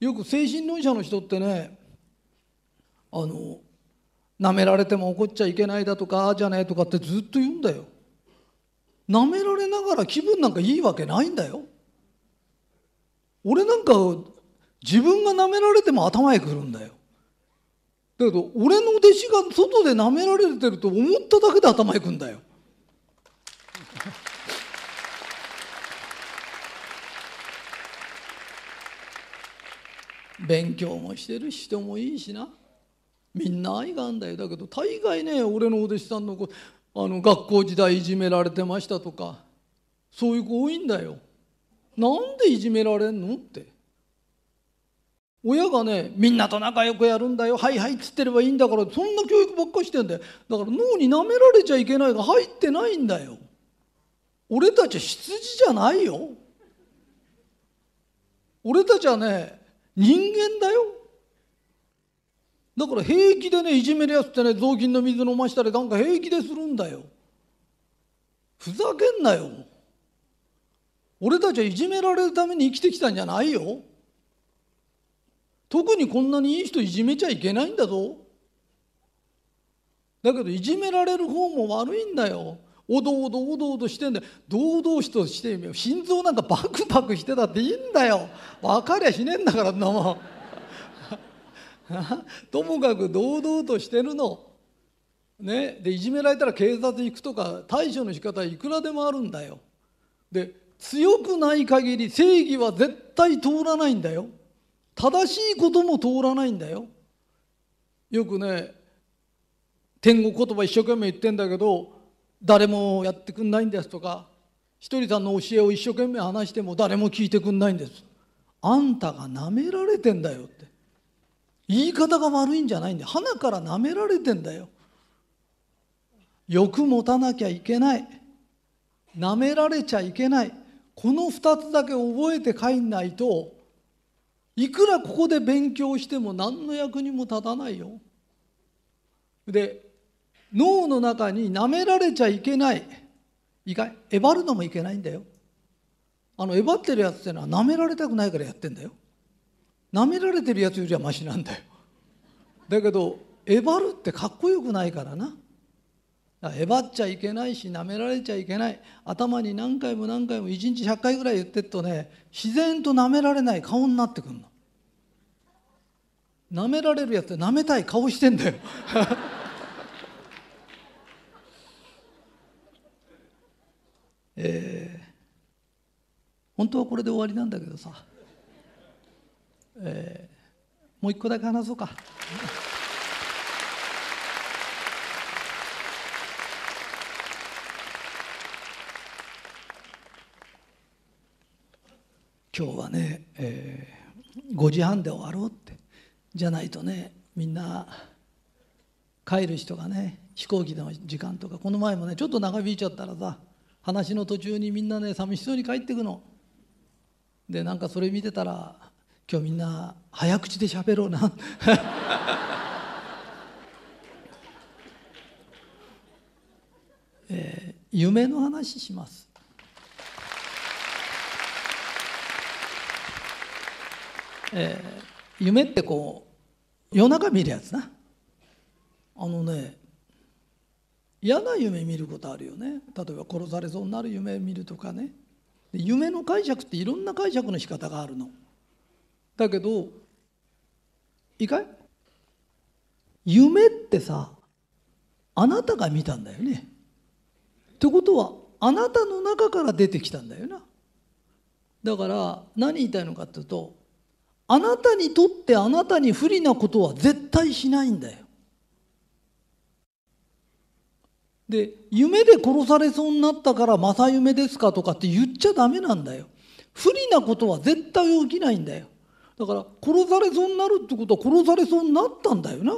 よく精神論者の人ってねあのなめられても怒っちゃいけないだとかああじゃないとかってずっと言うんだよなめられながら気分なんかいいわけないんだよ俺なんか自分がなめられても頭へくるんだよだけど俺の弟子が外で舐められてると思っただけで頭いくんだよ。勉強もしてる人もいいしなみんな愛があんだよだけど大概ね俺のお弟子さんの子あの学校時代いじめられてましたとかそういう子多いんだよ。なんでいじめられんのって親がねみんなと仲良くやるんだよはいはいっつってればいいんだからそんな教育ばっかしてんだよだから脳になめられちゃいけないが入ってないんだよ俺たちは羊じゃないよ俺たちはね人間だよだから平気でねいじめるやつってね雑巾の水飲ましたりなんか平気でするんだよふざけんなよ俺たちはいじめられるために生きてきたんじゃないよ特にこんなにいい人いじめちゃいけないんだぞだけどいじめられる方も悪いんだよおどおどおどおどしてんだよ堂々としてみよう心臓なんかバクバクしてたっていいんだよ分かりゃしねんだからなもん ともかく堂々としてるのねでいじめられたら警察行くとか対処の仕方いくらでもあるんだよで強くない限り正義は絶対通らないんだよ正しいことも通らないんだよよくね天国言葉一生懸命言ってんだけど誰もやってくんないんですとかひとりさんの教えを一生懸命話しても誰も聞いてくんないんですあんたがなめられてんだよって言い方が悪いんじゃないんで鼻からなめられてんだよ欲持たなきゃいけないなめられちゃいけないこの2つだけ覚えて帰んないといくらここで勉強しても何の役にも立たないよで脳の中になめられちゃいけないいかえばるのもいけないんだよあのえばってるやつってのはなめられたくないからやってんだよなめられてるやつよりはマシなんだよだけどえばるってかっこよくないからなえばっちゃいけないしなめられちゃいけない頭に何回も何回も一日100回ぐらい言ってるとね自然となめられない顔になってくんの。なめられるやつってなめたい顔してんだよ。えー、本当はこれで終わりなんだけどさ、えー、もう一個だけ話そうか。今日はね、えー、5時半で終わろうってじゃないとねみんな帰る人がね飛行機の時間とかこの前もねちょっと長引いちゃったらさ話の途中にみんなね寂しそうに帰ってくの。でなんかそれ見てたら今日みんな早口で喋ろうな えー、夢の話しますえー、夢ってこう夜中見るやつなあのね嫌な夢見ることあるよね例えば殺されそうになる夢見るとかね夢の解釈っていろんな解釈の仕方があるのだけどいいかい夢ってさあなたが見たんだよねってことはあなたの中から出てきたんだよなだから何言いたいのかっていうとあなたにとってあなたに不利なことは絶対しないんだよ。で夢で殺されそうになったから正夢ですかとかって言っちゃダメなんだよ。不利なことは絶対起きないんだよ。だから殺されそうになるってことは殺されそうになったんだよな。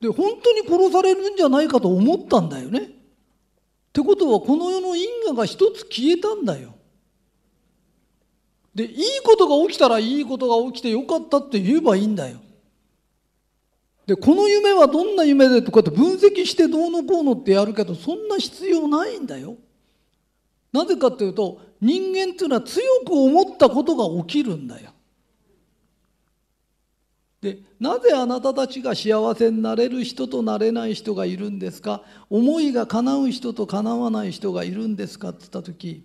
で本当に殺されるんじゃないかと思ったんだよね。ってことはこの世の因果が一つ消えたんだよ。で、いいことが起きたらいいことが起きてよかったって言えばいいんだよ。で、この夢はどんな夢でとかって分析してどうのこうのってやるけど、そんな必要ないんだよ。なぜかっていうと、人間っていうのは強く思ったことが起きるんだよ。でなぜあなたたちが幸せになれる人となれない人がいるんですか思いが叶う人と叶わない人がいるんですかって言った時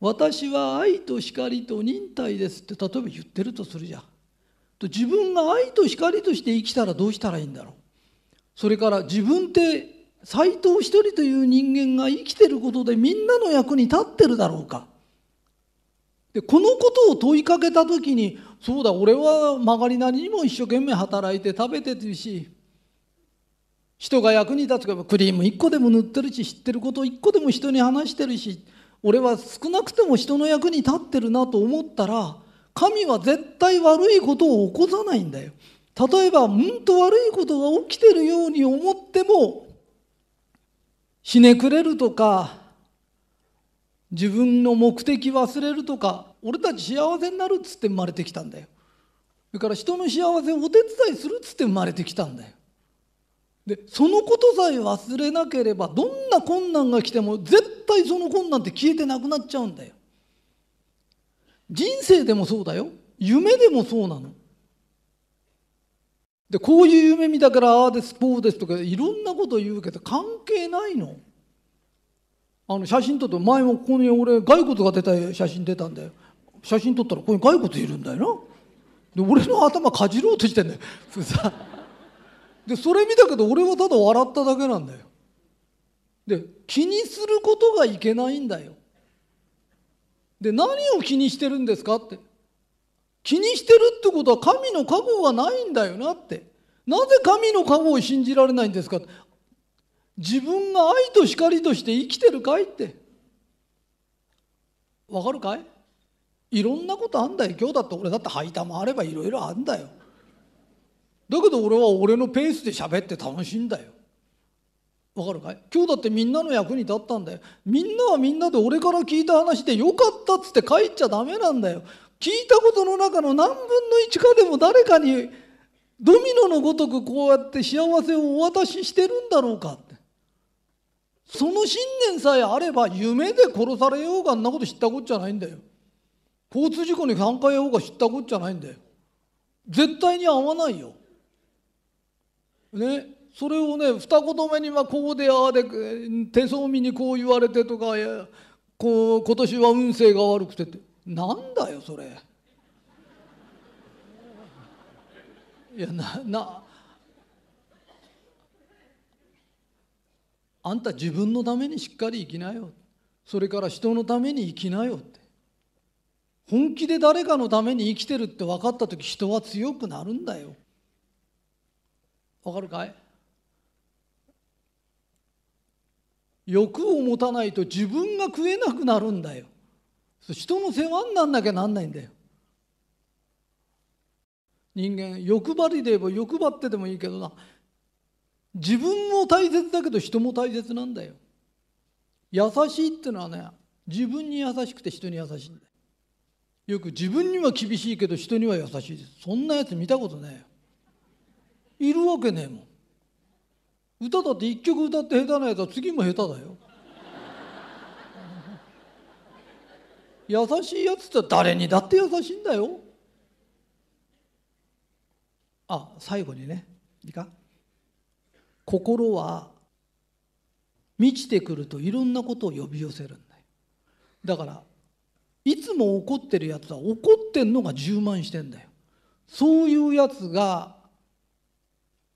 私は愛と光と忍耐ですって例えば言ってるとするじゃん。と自分が愛と光として生きたらどうしたらいいんだろう。それから自分って斎藤一人という人間が生きてることでみんなの役に立ってるだろうか。でこのことを問いかけた時にそうだ俺は曲がりなりにも一生懸命働いて食べてるし人が役に立つからクリーム1個でも塗ってるし知ってること1個でも人に話してるし俺は少なくても人の役に立ってるなと思ったら神は絶対悪いことを起こさないんだよ。例えばうんと悪いことが起きてるように思ってもひねくれるとか自分の目的忘れるとか俺たち幸せになるっつって生まれてきたんだよ。それから人の幸せをお手伝いするっつって生まれてきたんだよ。でそのことさえ忘れなければどんな困難が来ても絶対その困難って消えてなくなっちゃうんだよ人生でもそうだよ夢でもそうなのでこういう夢見たからああですこうですとかいろんなこと言うけど関係ないのあの写真撮って前もここに俺骸骨が出た写真出たんだよ写真撮ったらここに骸骨いるんだよなで俺の頭かじろうとしてんだよさでそれ見たけど俺はただ笑っただけなんだよで気にすることがいけないんだよで何を気にしてるんですかって気にしてるってことは神の過去がないんだよなってなぜ神の過去を信じられないんですか自分が愛と光として生きてるかいってわかるかいいろんなことあんだよ今日だって俺だって吐いたもあればいろいろあんだよだけど俺は俺のペースで喋って楽しいんだよわかるかい今日だってみんなの役に立ったんだよみんなはみんなで俺から聞いた話でよかったっつって帰っちゃダメなんだよ聞いたことの中の何分の1かでも誰かにドミノのごとくこうやって幸せをお渡ししてるんだろうかってその信念さえあれば夢で殺されようがあんなこと知ったこっちゃないんだよ交通事故に考えようが知ったこっちゃないんだよ絶対に合わないよね、それをね二言目にはこうでああで手相見にこう言われてとかこう今年は運勢が悪くてってなんだよそれ。いやななあんた自分のためにしっかり生きなよそれから人のために生きなよって本気で誰かのために生きてるって分かった時人は強くなるんだよ。わかるかい欲を持たないと自分が食えなくなるんだよ人の世話になんなきゃなんないんだよ人間欲張りで言えば欲張ってでもいいけどな自分も大切だけど人も大切なんだよ優しいってのはね自分に優しくて人に優しいんだよよく自分には厳しいけど人には優しいですそんなやつ見たことないよいるわけねえもん歌だって一曲歌って下手なやつは次も下手だよ優しいやつって誰にだって優しいんだよあ最後にねいいか心は満ちてくるといろんなことを呼び寄せるんだよだからいつも怒ってるやつは怒ってんのが充満してんだよそういうやつが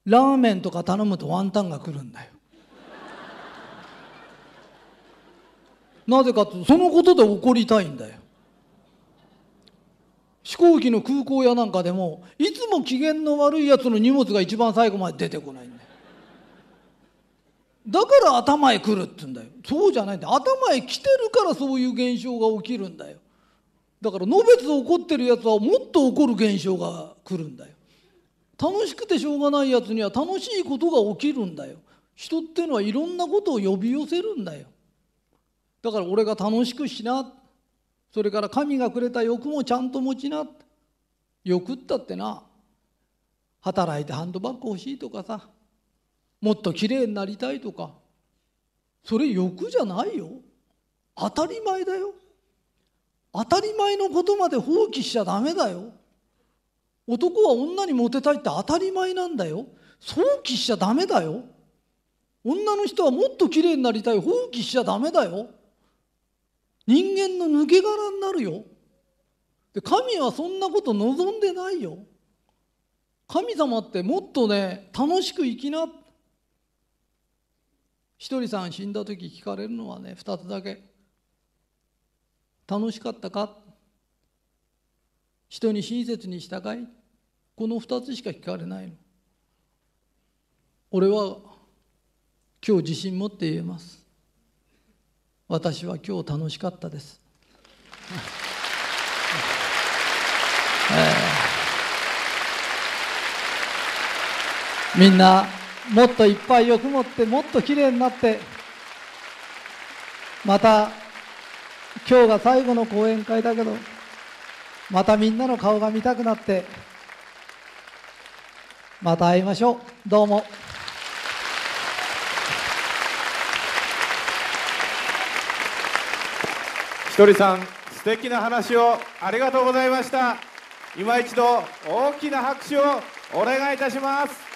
ラーメンとか頼むとワンタンが来るんだよなぜかとそのことで怒りたいんだよ飛行機の空港やなんかでもいつも機嫌の悪いやつの荷物が一番最後まで出てこないんだよだから頭へ来るって言うんだよそうじゃないんだ頭へ来てるからそういう現象が起きるんだよだからのべつ怒ってるやつはもっと怒る現象が来るんだよ楽しくてしょうがないやつには楽しいことが起きるんだよ人ってのはいろんなことを呼び寄せるんだよだから俺が楽しくしなそれから神がくれた欲もちゃんと持ちな欲ったってな働いてハンドバッグ欲しいとかさもっときれいになりたいとかそれ欲じゃないよ当たり前だよ当たり前のことまで放棄しちゃダメだよ男は女にモテたいって当たり前なんだよ想起しちゃダメだよ女の人はもっと綺麗になりたい放棄しちゃダメだよ人間の抜け殻になるよで神はそんなこと望んでないよ神様ってもっとね楽しく生きな一人さん死んだ時聞かれるのはね2つだけ楽しかったか人に親切に従いこの2つしか聞かれないの俺は今日自信持って言えます私は今日楽しかったです、えー、みんなもっといっぱい欲持ってもっときれいになってまた今日が最後の講演会だけどまたみんなの顔が見たくなってまた会いましょうどうもひとりさん素敵な話をありがとうございました今一度大きな拍手をお願いいたします